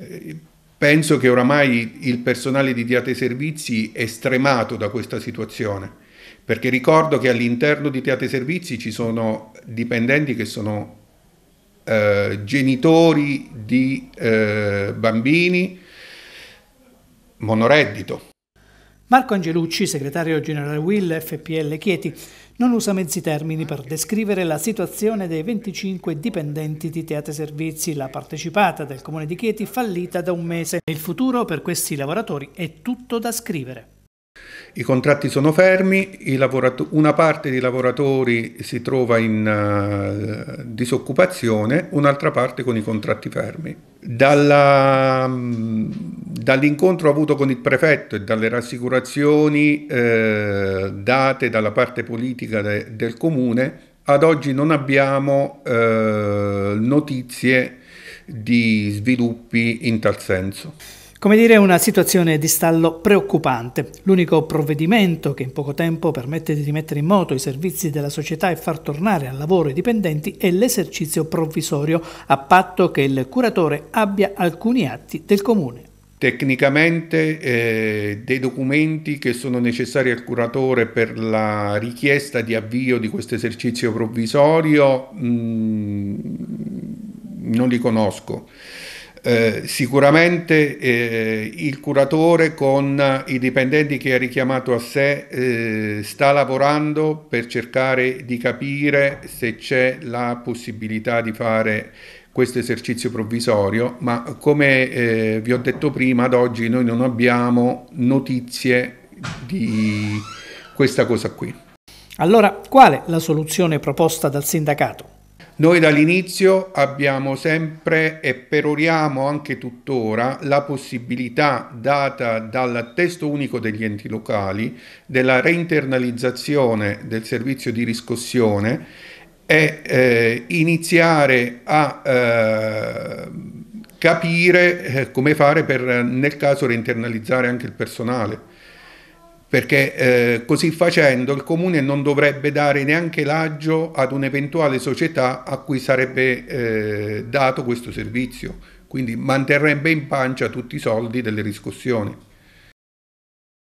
Eh, penso che oramai il personale di Teatri Servizi è stremato da questa situazione, perché ricordo che all'interno di Teatri Servizi ci sono dipendenti che sono eh, genitori di eh, bambini monoreddito Marco Angelucci, segretario generale Will FPL Chieti, non usa mezzi termini per descrivere la situazione dei 25 dipendenti di Teatri Servizi, la partecipata del comune di Chieti fallita da un mese. Il futuro per questi lavoratori è tutto da scrivere. I contratti sono fermi, una parte dei lavoratori si trova in uh, disoccupazione, un'altra parte con i contratti fermi. Dalla um, Dall'incontro avuto con il prefetto e dalle rassicurazioni eh, date dalla parte politica de, del comune, ad oggi non abbiamo eh, notizie di sviluppi in tal senso. Come dire, è una situazione di stallo preoccupante. L'unico provvedimento che in poco tempo permette di rimettere in moto i servizi della società e far tornare al lavoro i dipendenti è l'esercizio provvisorio, a patto che il curatore abbia alcuni atti del comune tecnicamente eh, dei documenti che sono necessari al curatore per la richiesta di avvio di questo esercizio provvisorio mh, mm, non li conosco. Eh, sicuramente eh, il curatore con i dipendenti che ha richiamato a sé eh, sta lavorando per cercare di capire se c'è la possibilità di fare questo esercizio provvisorio, ma come eh, vi ho detto prima, ad oggi noi non abbiamo notizie di questa cosa qui. Allora, qual è la soluzione proposta dal sindacato? Noi dall'inizio abbiamo sempre e peroriamo anche tuttora la possibilità data dal testo unico degli enti locali della reinternalizzazione del servizio di riscossione e eh, iniziare a eh, capire eh, come fare per nel caso reinternalizzare anche il personale perché eh, così facendo il comune non dovrebbe dare neanche l'agio ad un'eventuale società a cui sarebbe eh, dato questo servizio, quindi manterrebbe in pancia tutti i soldi delle riscossioni.